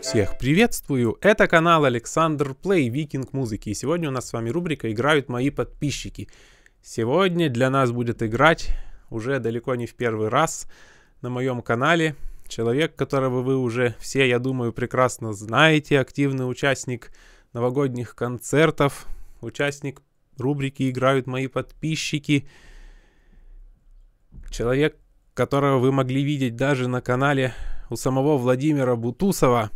Всех приветствую! Это канал Александр Плей, Викинг Музыки. И сегодня у нас с вами рубрика «Играют мои подписчики». Сегодня для нас будет играть уже далеко не в первый раз на моем канале человек, которого вы уже все, я думаю, прекрасно знаете, активный участник новогодних концертов, участник рубрики «Играют мои подписчики», человек, которого вы могли видеть даже на канале у самого Владимира Бутусова,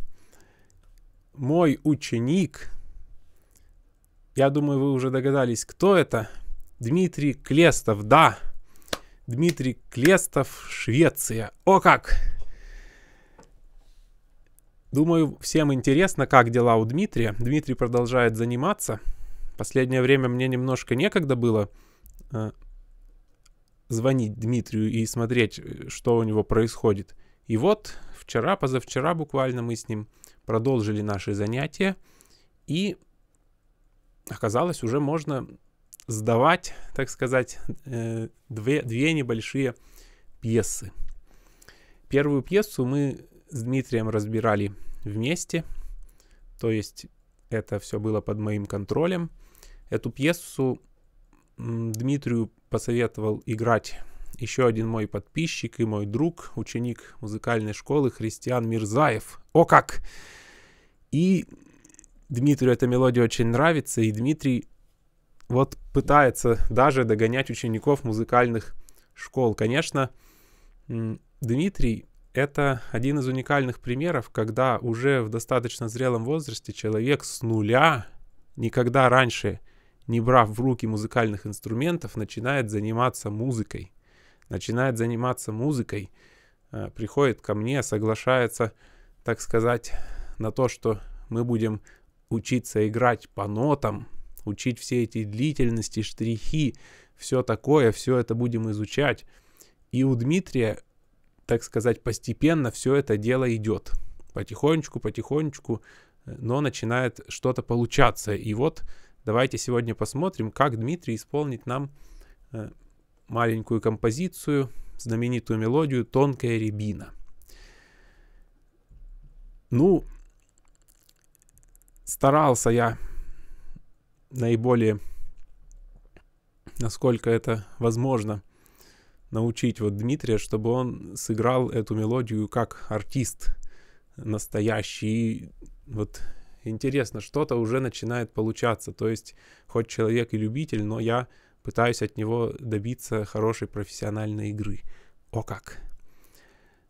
мой ученик, я думаю, вы уже догадались, кто это, Дмитрий Клестов, да, Дмитрий Клестов, Швеция. О как! Думаю, всем интересно, как дела у Дмитрия. Дмитрий продолжает заниматься. Последнее время мне немножко некогда было э, звонить Дмитрию и смотреть, э, что у него происходит. И вот вчера, позавчера буквально мы с ним продолжили наши занятия. И оказалось, уже можно сдавать, так сказать, э, две, две небольшие пьесы. Первую пьесу мы с Дмитрием разбирали вместе. То есть это все было под моим контролем. Эту пьесу Дмитрию посоветовал играть еще один мой подписчик и мой друг, ученик музыкальной школы Христиан Мирзаев. О как! И Дмитрию эта мелодия очень нравится, и Дмитрий вот пытается даже догонять учеников музыкальных школ. Конечно, Дмитрий это один из уникальных примеров, когда уже в достаточно зрелом возрасте человек с нуля, никогда раньше не брав в руки музыкальных инструментов, начинает заниматься музыкой. Начинает заниматься музыкой, э, приходит ко мне, соглашается, так сказать, на то, что мы будем учиться играть по нотам, учить все эти длительности, штрихи, все такое, все это будем изучать. И у Дмитрия так сказать, постепенно все это дело идет. Потихонечку, потихонечку, э, но начинает что-то получаться. И вот давайте сегодня посмотрим, как Дмитрий исполнит нам э, маленькую композицию, знаменитую мелодию «Тонкая рябина». Ну, старался я наиболее, насколько это возможно – научить вот Дмитрия, чтобы он сыграл эту мелодию как артист настоящий. И вот интересно, что-то уже начинает получаться. То есть, хоть человек и любитель, но я пытаюсь от него добиться хорошей профессиональной игры. О как!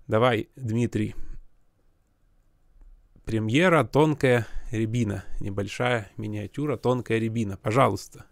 Давай, Дмитрий. Премьера «Тонкая рябина». Небольшая миниатюра «Тонкая рябина». Пожалуйста.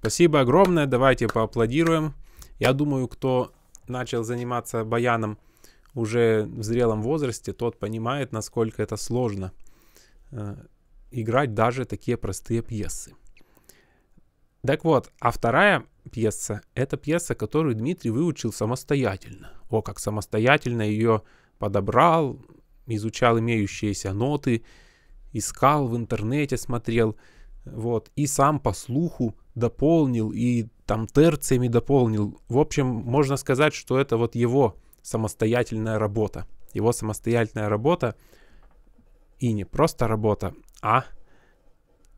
Спасибо огромное, давайте поаплодируем. Я думаю, кто начал заниматься баяном уже в зрелом возрасте, тот понимает, насколько это сложно э, играть даже такие простые пьесы. Так вот, а вторая пьеса — это пьеса, которую Дмитрий выучил самостоятельно. О, как самостоятельно ее подобрал, изучал имеющиеся ноты, искал в интернете, смотрел — вот, и сам по слуху дополнил, и там терциями дополнил. В общем, можно сказать, что это вот его самостоятельная работа. Его самостоятельная работа, и не просто работа, а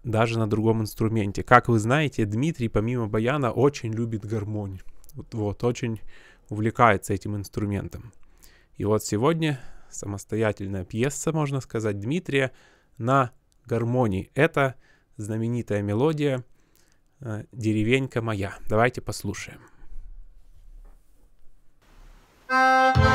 даже на другом инструменте. Как вы знаете, Дмитрий, помимо баяна, очень любит гармонь. Вот, вот очень увлекается этим инструментом. И вот сегодня самостоятельная пьеса, можно сказать, Дмитрия на гармонии. Это знаменитая мелодия э, «Деревенька моя». Давайте послушаем. Thank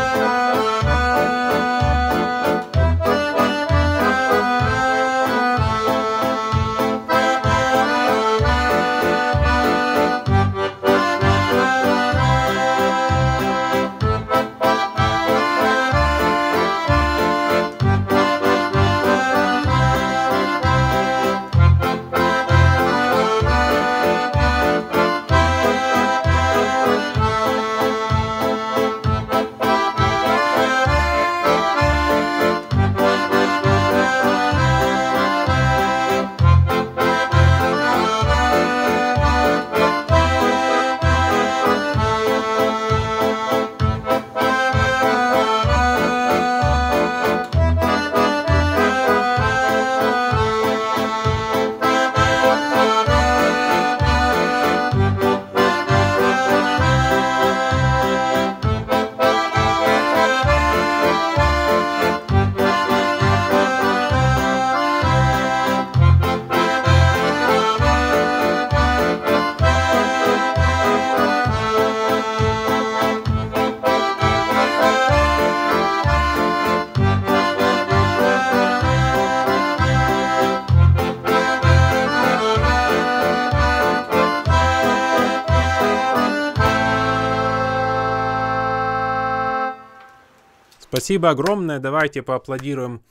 Спасибо огромное. Давайте поаплодируем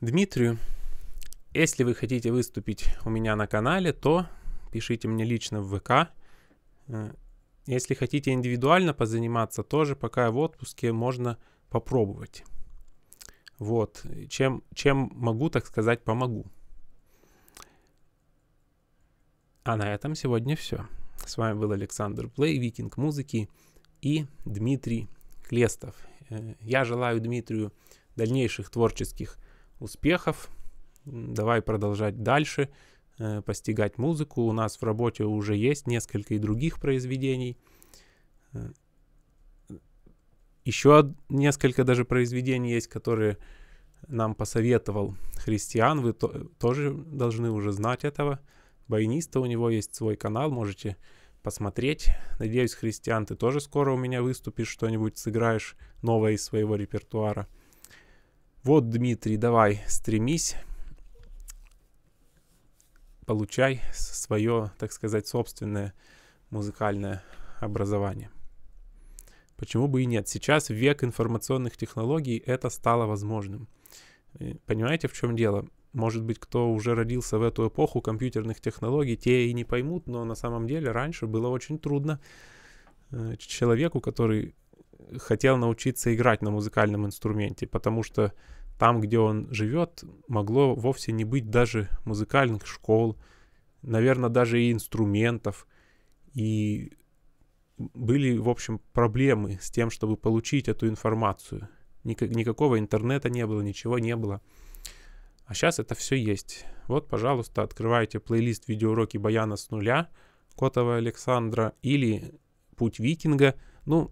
Дмитрию. Если вы хотите выступить у меня на канале, то пишите мне лично в ВК. Э, если хотите индивидуально позаниматься, тоже пока я в отпуске, можно попробовать. Вот. Чем, чем могу, так сказать, помогу. А на этом сегодня все. С вами был Александр Плей, Викинг музыки и Дмитрий Клестов. Я желаю Дмитрию дальнейших творческих успехов. Давай продолжать дальше, э, постигать музыку. У нас в работе уже есть несколько и других произведений. Э, еще несколько даже произведений есть, которые нам посоветовал Христиан. Вы то, тоже должны уже знать этого. Баяниста у него есть свой канал, можете посмотреть. Надеюсь, Христиан, ты тоже скоро у меня выступишь, что-нибудь сыграешь новое из своего репертуара. Вот, Дмитрий, давай, стремись, получай свое, так сказать, собственное музыкальное образование. Почему бы и нет? Сейчас век информационных технологий это стало возможным. Э, понимаете, в чем дело? может быть, кто уже родился в эту эпоху компьютерных технологий, те и не поймут, но на самом деле раньше было очень трудно э, человеку, который хотел научиться играть на музыкальном инструменте, потому что там, где он живет, могло вовсе не быть даже музыкальных школ, наверное, даже и инструментов. И были, в общем, проблемы с тем, чтобы получить эту информацию. Никакого интернета не было, ничего не было. А сейчас это все есть. Вот, пожалуйста, открывайте плейлист видеоуроки Баяна с нуля, Котова Александра или Путь Викинга. Ну,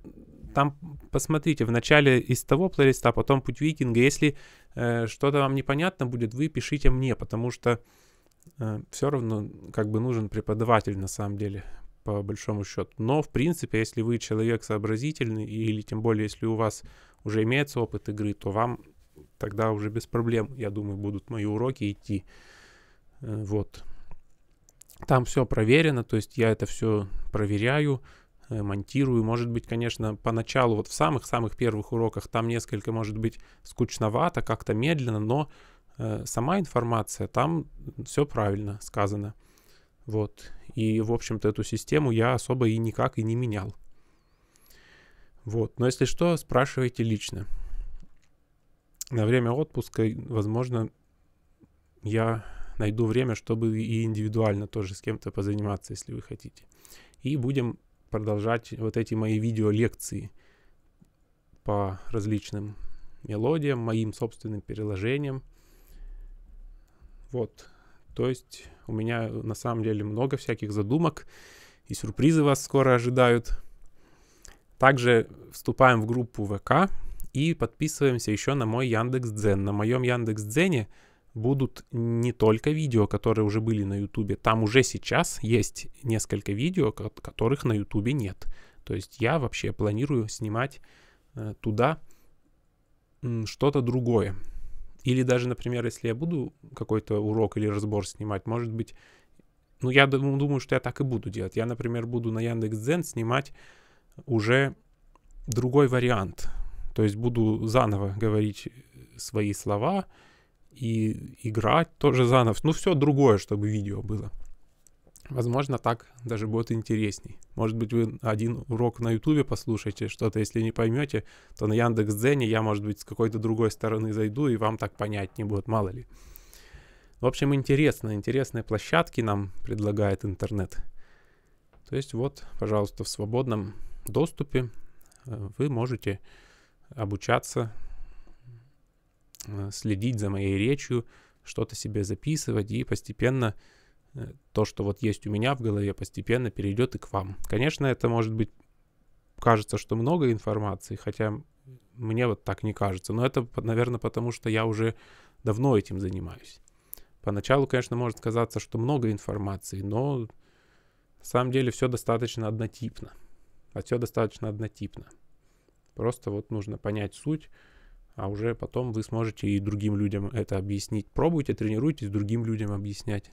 там посмотрите, вначале из того плейлиста, а потом Путь Викинга. Если э, что-то вам непонятно будет, вы пишите мне, потому что э, все равно как бы нужен преподаватель на самом деле по большому счету. Но, в принципе, если вы человек сообразительный, или тем более, если у вас уже имеется опыт игры, то вам тогда уже без проблем, я думаю, будут мои уроки идти. Э, вот. Там все проверено, то есть я это все проверяю, э, монтирую. Может быть, конечно, поначалу, вот в самых-самых первых уроках, там несколько, может быть, скучновато, как-то медленно, но э, сама информация, там все правильно сказано. Вот. И, в общем-то, эту систему я особо и никак и не менял. Вот. Но если что, спрашивайте лично на время отпуска, возможно, я найду время, чтобы и индивидуально тоже с кем-то позаниматься, если вы хотите. И будем продолжать вот эти мои видео-лекции по различным мелодиям, моим собственным переложениям. Вот. То есть у меня на самом деле много всяких задумок, и сюрпризы вас скоро ожидают. Также вступаем в группу ВК, и подписываемся еще на мой Яндекс Дзен. На моем Яндекс Дзене будут не только видео, которые уже были на Ютубе, там уже сейчас есть несколько видео, которых на Ютубе нет. То есть я вообще планирую снимать э, туда что-то другое. Или даже, например, если я буду какой-то урок или разбор снимать, может быть, ну я ну, думаю, что я так и буду делать. Я, например, буду на Яндекс Дзен снимать уже другой вариант. То есть буду заново говорить свои слова и играть тоже заново. Ну, все другое, чтобы видео было. Возможно, так даже будет интересней. Может быть, вы один урок на YouTube послушаете, что-то, если не поймете, то на Яндекс.Дзене я, может быть, с какой-то другой стороны зайду, и вам так понять не будет, мало ли. В общем, интересно, интересные площадки нам предлагает интернет. То есть вот, пожалуйста, в свободном доступе э, вы можете обучаться, э, следить за моей речью, что-то себе записывать и постепенно э, то, что вот есть у меня в голове, постепенно перейдет и к вам. Конечно, это может быть, кажется, что много информации, хотя мне вот так не кажется. Но это, наверное, потому что я уже давно этим занимаюсь. Поначалу, конечно, может казаться, что много информации, но на самом деле все достаточно однотипно. А все достаточно однотипно. Просто вот нужно понять суть, а уже потом вы сможете и другим людям это объяснить. Пробуйте, тренируйтесь другим людям объяснять.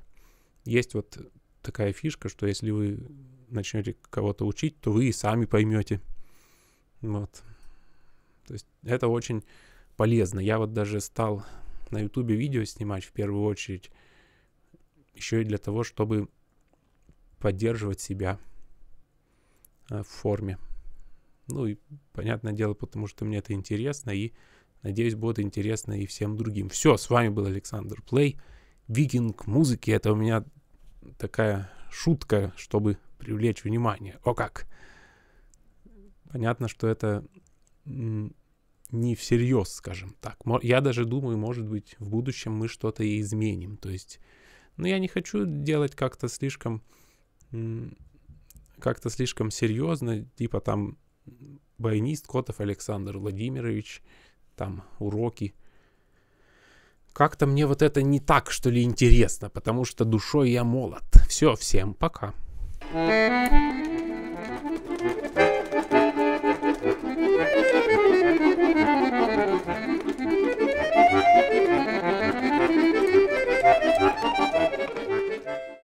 Есть вот такая фишка, что если вы начнете кого-то учить, то вы и сами поймете. Вот. То есть это очень полезно. Я вот даже стал на ютубе видео снимать в первую очередь еще и для того, чтобы поддерживать себя э, в форме. Ну и, понятное дело, потому что мне это интересно и, надеюсь, будет интересно и всем другим. Все, с вами был Александр Плей. Викинг музыки — это у меня такая шутка, чтобы привлечь внимание. О как! Понятно, что это не всерьез, скажем так. Я даже думаю, может быть, в будущем мы что-то и изменим. То есть, ну, я не хочу делать как-то слишком как-то слишком серьезно, типа там баянист Котов Александр Владимирович, там уроки. Как-то мне вот это не так, что ли, интересно, потому что душой я молод. Все, всем пока. thank you